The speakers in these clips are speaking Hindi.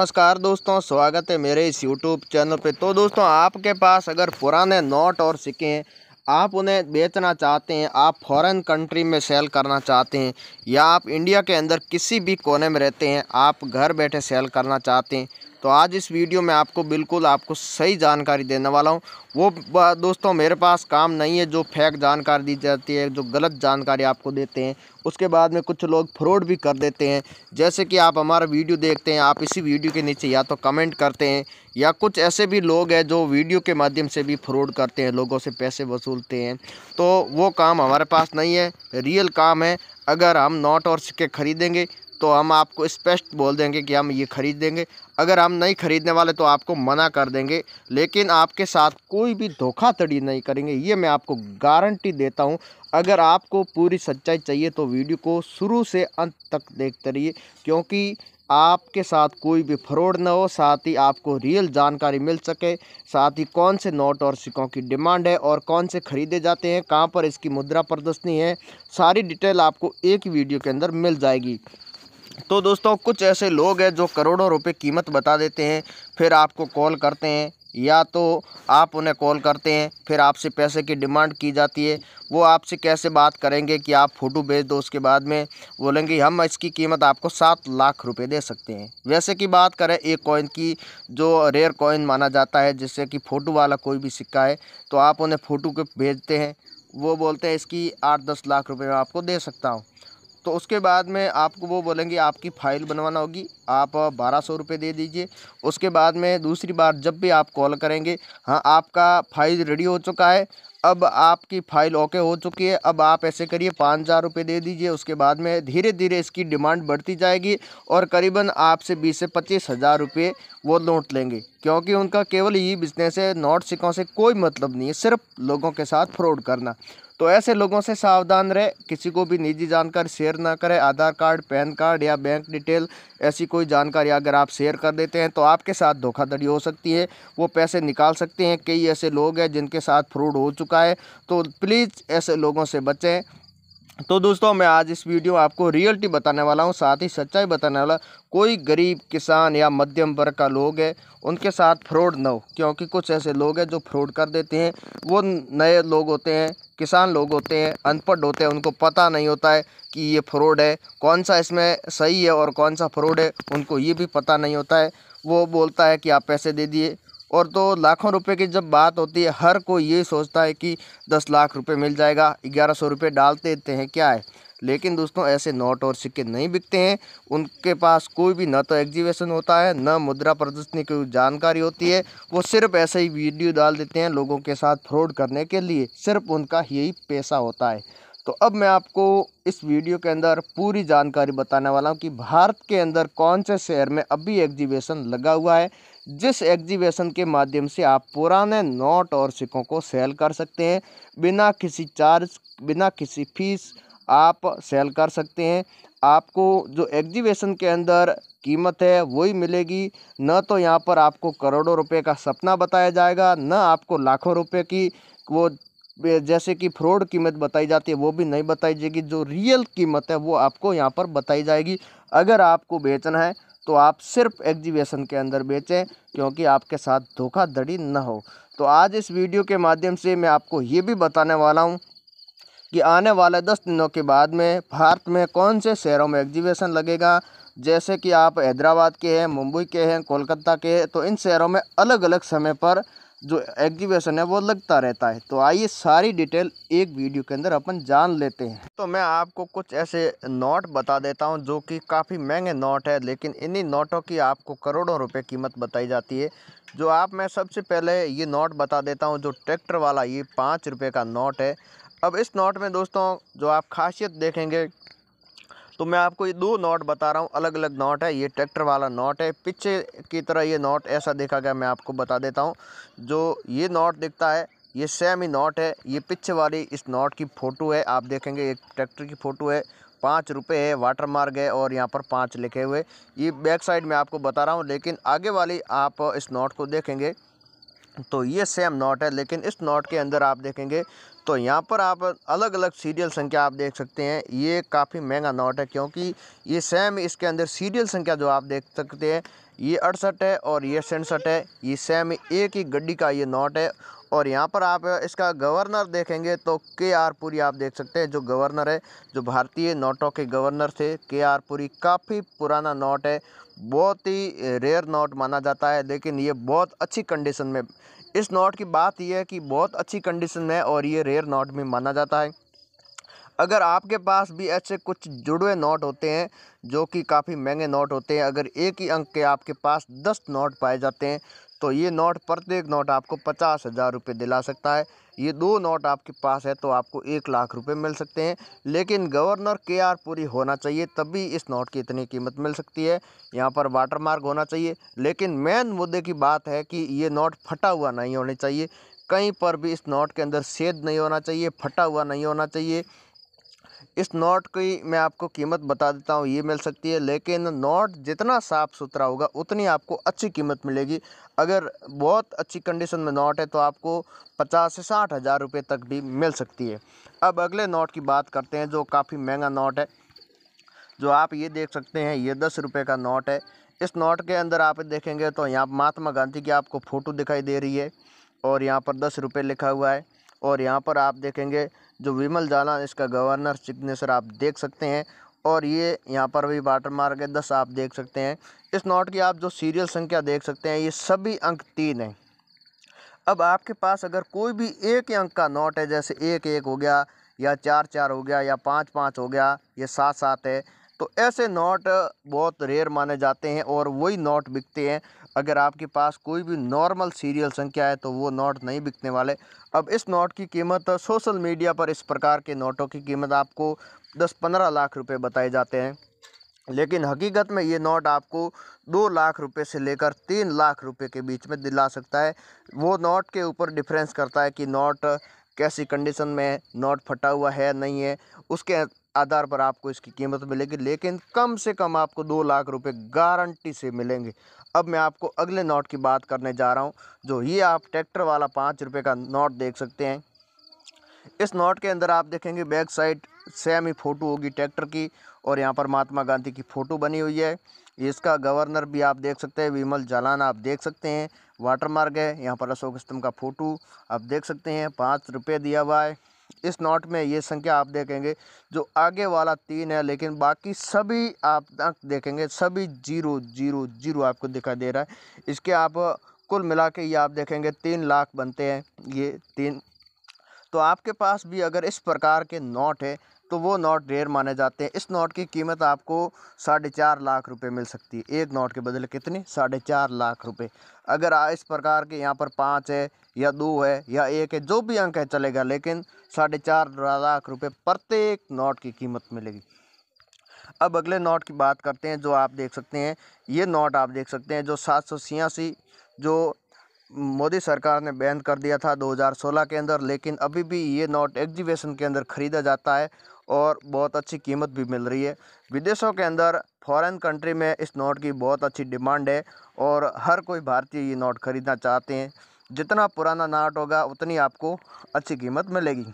नमस्कार दोस्तों स्वागत है मेरे इस यूट्यूब चैनल पे तो दोस्तों आपके पास अगर पुराने नोट और सिक्के हैं आप उन्हें बेचना चाहते हैं आप फॉरेन कंट्री में सेल करना चाहते हैं या आप इंडिया के अंदर किसी भी कोने में रहते हैं आप घर बैठे सेल करना चाहते हैं तो आज इस वीडियो में आपको बिल्कुल आपको सही जानकारी देने वाला हूँ वो दोस्तों मेरे पास काम नहीं है जो फेक जानकारी दी जाती है जो गलत जानकारी आपको देते हैं उसके बाद में कुछ लोग फ्रॉड भी कर देते हैं जैसे कि आप हमारा वीडियो देखते हैं आप इसी वीडियो के नीचे या तो कमेंट करते हैं या कुछ ऐसे भी लोग हैं जो वीडियो के माध्यम से भी फ्रॉड करते हैं लोगों से पैसे वसूलते हैं तो वो काम हमारे पास नहीं है रियल काम है अगर हम नोट और सिक्के ख़रीदेंगे तो हम आपको स्पष्ट बोल देंगे कि हम ये ख़रीद देंगे अगर हम नहीं ख़रीदने वाले तो आपको मना कर देंगे लेकिन आपके साथ कोई भी धोखाधड़ी नहीं करेंगे ये मैं आपको गारंटी देता हूँ अगर आपको पूरी सच्चाई चाहिए तो वीडियो को शुरू से अंत तक देखते रहिए क्योंकि आपके साथ कोई भी फ्रॉड न हो साथ ही आपको रियल जानकारी मिल सके साथ ही कौन से नोट और सिक्कों की डिमांड है और कौन से खरीदे जाते हैं कहाँ पर इसकी मुद्रा प्रदर्शनी है सारी डिटेल आपको एक वीडियो के अंदर मिल जाएगी तो दोस्तों कुछ ऐसे लोग हैं जो करोड़ों रुपए कीमत बता देते हैं फिर आपको कॉल करते हैं या तो आप उन्हें कॉल करते हैं फिर आपसे पैसे की डिमांड की जाती है वो आपसे कैसे बात करेंगे कि आप फ़ोटो भेज दो उसके बाद में बोलेंगे हम इसकी कीमत आपको सात लाख रुपए दे सकते हैं वैसे की बात करें एक कॉइन की जो रेयर कॉइन माना जाता है जिससे कि फ़ोटो वाला कोई भी सिक्का है तो आप उन्हें फ़ोटो के भेजते हैं वो बोलते हैं इसकी आठ दस लाख रुपये में आपको दे सकता हूँ तो उसके बाद में आपको वो बोलेंगे आपकी फ़ाइल बनवाना होगी आप बारह सौ रुपये दे दीजिए उसके बाद में दूसरी बार जब भी आप कॉल करेंगे हाँ आपका फाइल रेडी हो चुका है अब आपकी फ़ाइल ओके हो चुकी है अब आप ऐसे करिए पाँच हज़ार रुपये दे दीजिए उसके बाद में धीरे धीरे इसकी डिमांड बढ़ती जाएगी और करीबन आपसे बीस से पच्चीस हज़ार रुपये वो लौट लेंगे क्योंकि उनका केवल यही बिजनेस है नोट सिक्कों से कोई मतलब नहीं है सिर्फ लोगों के साथ फ्रॉड करना तो ऐसे लोगों से सावधान रहे किसी को भी निजी जानकारी शेयर ना करें आधार कार्ड पैन कार्ड या बैंक डिटेल ऐसी कोई जानकारी अगर आप शेयर कर देते हैं तो आपके साथ धोखाधड़ी हो सकती है वो पैसे निकाल सकते हैं कई ऐसे लोग हैं जिनके साथ फ्रॉड हो चुका है तो प्लीज़ ऐसे लोगों से बचें तो दोस्तों मैं आज इस वीडियो में आपको रियलिटी बताने वाला हूँ साथ ही सच्चाई बताने वाला कोई गरीब किसान या मध्यम वर्ग का लोग है उनके साथ फ्रॉड ना हो क्योंकि कुछ ऐसे लोग हैं जो फ्रॉड कर देते हैं वो नए लोग होते हैं किसान लोग होते हैं अनपढ़ होते हैं उनको पता नहीं होता है कि ये फ्रॉड है कौन सा इसमें सही है और कौन सा फ्रॉड है उनको ये भी पता नहीं होता है वो बोलता है कि आप पैसे दे दिए और तो लाखों रुपए की जब बात होती है हर कोई ये सोचता है कि दस लाख रुपए मिल जाएगा ग्यारह सौ रुपये डाल देते हैं क्या है लेकिन दोस्तों ऐसे नोट और सिक्के नहीं बिकते हैं उनके पास कोई भी ना तो एग्जीबिशन होता है न मुद्रा प्रदर्शनी की जानकारी होती है वो सिर्फ ऐसे ही वीडियो डाल देते हैं लोगों के साथ फ्रॉड करने के लिए सिर्फ उनका यही पैसा होता है तो अब मैं आपको इस वीडियो के अंदर पूरी जानकारी बताने वाला हूँ कि भारत के अंदर कौन से शहर में अभी एग्जीबिशन लगा हुआ है जिस एग्जीबिशन के माध्यम से आप पुराने नोट और सिक्कों को सेल कर सकते हैं बिना किसी चार्ज बिना किसी फीस आप सेल कर सकते हैं आपको जो एग्जीबिशन के अंदर कीमत है वही मिलेगी न तो यहाँ पर आपको करोड़ों रुपए का सपना बताया जाएगा न आपको लाखों रुपए की वो जैसे कि फ्रॉड कीमत बताई जाती है वो भी नहीं बताई जाएगी जो रियल कीमत है वो आपको यहाँ पर बताई जाएगी अगर आपको बेचना है तो आप सिर्फ एग्जीबिशन के अंदर बेचें क्योंकि आपके साथ धोखाधड़ी न हो तो आज इस वीडियो के माध्यम से मैं आपको ये भी बताने वाला हूँ कि आने वाले दस दिनों के बाद में भारत में कौन से शहरों में एग्जीबिशन लगेगा जैसे कि आप हैदराबाद के हैं मुंबई के हैं कोलकाता के हैं तो इन शहरों में अलग अलग समय पर जो एग्जीबिशन है वो लगता रहता है तो आइए सारी डिटेल एक वीडियो के अंदर अपन जान लेते हैं तो मैं आपको कुछ ऐसे नोट बता देता हूं जो कि काफ़ी महंगे नोट है लेकिन इन्हीं नोटों की आपको करोड़ों रुपए कीमत बताई जाती है जो आप मैं सबसे पहले ये नोट बता देता हूँ जो ट्रैक्टर वाला ये पाँच रुपये का नोट है अब इस नोट में दोस्तों जो आप खासियत देखेंगे तो मैं आपको ये दो नॉट बता रहा हूँ अलग अलग नॉट है ये ट्रैक्टर वाला नॉट है पीछे की तरह ये नॉट ऐसा देखा गया मैं आपको बता देता हूँ जो ये नॉट दिखता है ये सेम ही नॉट है ये पीछे वाली इस नॉट की फ़ोटो है आप देखेंगे एक ट्रैक्टर की फ़ोटो है पाँच रुपये है वाटर मार्ग है और यहाँ पर पाँच लिखे हुए ये बैक साइड में आपको बता रहा हूँ लेकिन आगे वाली आप इस नॉट को देखेंगे तो ये सेम नोट है लेकिन इस नोट के अंदर आप देखेंगे तो यहाँ पर आप अलग अलग सीरियल संख्या आप देख सकते हैं ये काफ़ी महंगा नॉट है क्योंकि ये सेम इसके अंदर सीरियल संख्या जो आप देख सकते हैं ये अड़सठ है और ये सड़सठ है ये सेम एक ही गड्डी का ये नोट है और यहाँ पर आप इसका गवर्नर देखेंगे तो के आर पुरी आप देख सकते हैं जो गवर्नर है जो भारतीय नोटों के गवर्नर थे के आर पुरी काफ़ी पुराना नोट है बहुत ही रेयर नॉट माना जाता है लेकिन ये बहुत अच्छी कंडीशन में इस नॉट की बात यह है कि बहुत अच्छी कंडीशन में और ये रेयर नॉट भी माना जाता है अगर आपके पास भी ऐसे कुछ जुड़वे नोट होते हैं जो कि काफ़ी महंगे नोट होते हैं अगर एक ही अंक के आपके पास दस नोट पाए जाते हैं तो ये नोट प्रत्येक नोट आपको पचास हज़ार रुपये दिला सकता है ये दो नोट आपके पास है तो आपको एक लाख रुपए मिल सकते हैं लेकिन गवर्नर के आर पूरी होना चाहिए तभी इस नोट की इतनी कीमत मिल सकती है यहाँ पर वाटर मार्क होना चाहिए लेकिन मेन मुद्दे की बात है कि ये नोट फटा हुआ नहीं होना चाहिए कहीं पर भी इस नोट के अंदर सेद नहीं होना चाहिए फटा हुआ नहीं होना चाहिए इस नोट की मैं आपको कीमत बता देता हूँ ये मिल सकती है लेकिन नोट जितना साफ़ सुथरा होगा उतनी आपको अच्छी कीमत मिलेगी अगर बहुत अच्छी कंडीशन में नोट है तो आपको पचास से साठ हज़ार रुपये तक भी मिल सकती है अब अगले नोट की बात करते हैं जो काफ़ी महंगा नोट है जो आप ये देख सकते हैं ये दस रुपये का नोट है इस नोट के अंदर आप देखेंगे तो यहाँ महात्मा गांधी की आपको फ़ोटो दिखाई दे रही है और यहाँ पर दस रुपये लिखा हुआ है और यहाँ पर आप देखेंगे जो विमल जाला इसका गवर्नर सिग्नेचर आप देख सकते हैं और ये यहाँ पर भी वाटर मार्क है दस आप देख सकते हैं इस नोट की आप जो सीरियल संख्या देख सकते हैं ये सभी अंक तीन हैं अब आपके पास अगर कोई भी एक अंक का नोट है जैसे एक एक हो गया या चार चार हो गया या पाँच पाँच हो गया ये सात सात है तो ऐसे नोट बहुत रेयर माने जाते हैं और वही नोट बिकते हैं अगर आपके पास कोई भी नॉर्मल सीरियल संख्या है तो वो नोट नहीं बिकने वाले अब इस नोट की कीमत सोशल मीडिया पर इस प्रकार के नोटों की कीमत आपको दस पंद्रह लाख रुपये बताए जाते हैं लेकिन हकीकत में ये नोट आपको दो लाख रुपए से लेकर तीन लाख रुपए के बीच में दिला सकता है वो नोट के ऊपर डिफरेंस करता है कि नोट कैसी कंडीशन में नोट फटा हुआ है नहीं है उसके आधार पर आपको इसकी कीमत मिलेगी लेकिन कम से कम आपको दो लाख रुपए गारंटी से मिलेंगे अब मैं आपको अगले नोट की बात करने जा रहा हूँ जो ये आप ट्रैक्टर वाला पाँच रुपये का नोट देख सकते हैं इस नोट के अंदर आप देखेंगे बैक साइड सेम ही फ़ोटो होगी ट्रैक्टर की और यहाँ पर महात्मा गांधी की फ़ोटो बनी हुई है इसका गवर्नर भी आप देख सकते हैं विमल जालान आप देख सकते हैं वाटर मार्ग है यहाँ पर अशोक स्तंभ का फ़ोटो आप देख सकते हैं पाँच रुपये दिया हुआ है इस नोट में ये संख्या आप देखेंगे जो आगे वाला तीन है लेकिन बाकी सभी आप देखेंगे सभी जीरो जीरो जीरो आपको दिखाई दे रहा है इसके आप कुल मिला के ये आप देखेंगे तीन लाख बनते हैं ये तीन तो आपके पास भी अगर इस प्रकार के नोट है तो वो नोट रेयर माने जाते हैं इस नोट की कीमत आपको साढ़े चार लाख रुपए मिल सकती है एक नोट के बदले कितने साढ़े चार लाख रुपए अगर इस प्रकार के यहाँ पर पाँच है या दो है या एक है जो भी अंक है चलेगा लेकिन साढ़े चार लाख रुपए प्रत्येक नोट की कीमत मिलेगी अब अगले नोट की बात करते हैं जो आप देख सकते हैं ये नोट आप देख सकते हैं जो सात सौ छियासी जो मोदी सरकार ने बैन कर दिया था 2016 के अंदर लेकिन अभी भी ये नोट एग्जीबिशन के अंदर ख़रीदा जाता है और बहुत अच्छी कीमत भी मिल रही है विदेशों के अंदर फॉरेन कंट्री में इस नोट की बहुत अच्छी डिमांड है और हर कोई भारतीय ये नोट ख़रीदना चाहते हैं जितना पुराना नाट होगा उतनी आपको अच्छी कीमत मिलेगी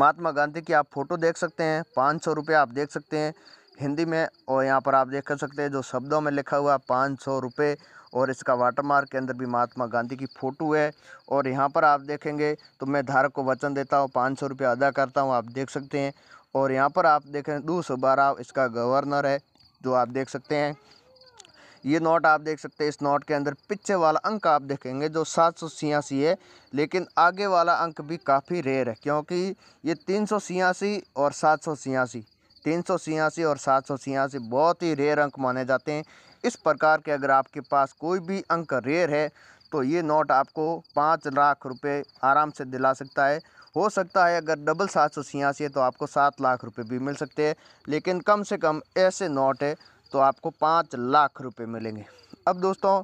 महात्मा गांधी की आप फ़ोटो देख सकते हैं पाँच सौ रुपये आप देख सकते हैं हिंदी में और यहाँ पर आप देख सकते हैं जो शब्दों में लिखा हुआ पाँच सौ रुपये और इसका वाटर मार्क के अंदर भी महात्मा गांधी की फ़ोटो है और यहाँ पर आप देखेंगे तो मैं धारक को वचन देता हूँ पाँच सौ रुपया अदा करता हूँ आप देख सकते हैं और यहाँ पर आप देखें दो सौ बारह इसका गवर्नर है जो आप देख सकते हैं ये नोट आप देख सकते हैं इस नोट के अंदर पीछे वाला अंक आप देखेंगे जो सात सौ छियासी है लेकिन आगे वाला अंक भी काफ़ी रेयर है क्योंकि ये तीन सौ छियासी और सात सौ छियासी तीन सौ छियासी और सात सौ छियासी बहुत ही रेयर अंक माने जाते हैं इस प्रकार के अगर आपके पास कोई भी अंक रेयर है तो ये नोट आपको पाँच लाख रुपए आराम से दिला सकता है हो सकता है अगर डबल सात सौ छियासी है तो आपको सात लाख रुपए भी मिल सकते हैं लेकिन कम से कम ऐसे नोट है तो आपको पाँच लाख रुपए मिलेंगे अब दोस्तों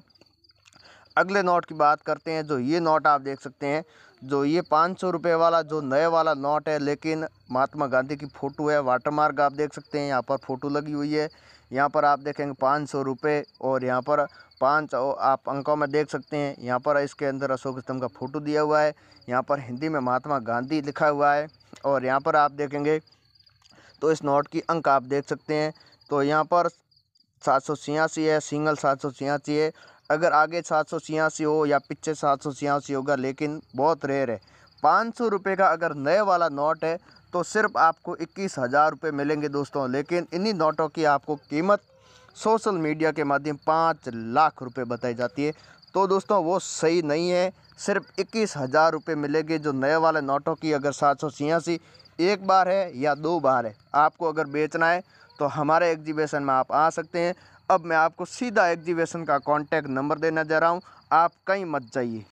अगले नोट की बात करते हैं जो ये नोट आप देख सकते हैं जो ये पाँच सौ रुपये वाला जो नए वाला नोट है लेकिन महात्मा गांधी की फ़ोटो है वाटर आप देख सकते हैं यहाँ पर फ़ोटो लगी हुई है यहाँ पर आप देखेंगे पाँच सौ रुपये और यहाँ पर पाँच आप अंकों में देख सकते हैं यहाँ पर इसके अंदर अशोक स्तंभ का फोटो दिया हुआ है यहाँ पर हिंदी में महात्मा गांधी लिखा हुआ है और यहाँ पर आप देखेंगे तो इस नोट की अंक आप देख सकते हैं तो यहाँ पर सात सौ छियासी है सिंगल सात सौ छियासी है अगर आगे सात सौ छियासी हो या पीछे सात सौ छियासी होगा लेकिन बहुत रेयर है पाँच सौ रुपये का अगर नए वाला नोट है तो सिर्फ आपको इक्कीस हज़ार रुपये मिलेंगे दोस्तों लेकिन इन्हीं नोटों की आपको कीमत सोशल मीडिया के माध्यम पाँच लाख रुपए बताई जाती है तो दोस्तों वो सही नहीं है सिर्फ इक्कीस हज़ार रुपये मिलेंगे जो नए वाले नोटों की अगर सात सौ छियासी एक बार है या दो बार है आपको अगर बेचना है तो हमारे एग्जीबिशन में आप आ सकते हैं अब मैं आपको सीधा एग्जीबिशन का कॉन्टैक्ट नंबर देना जा रहा हूँ आप कहीं मत जाइए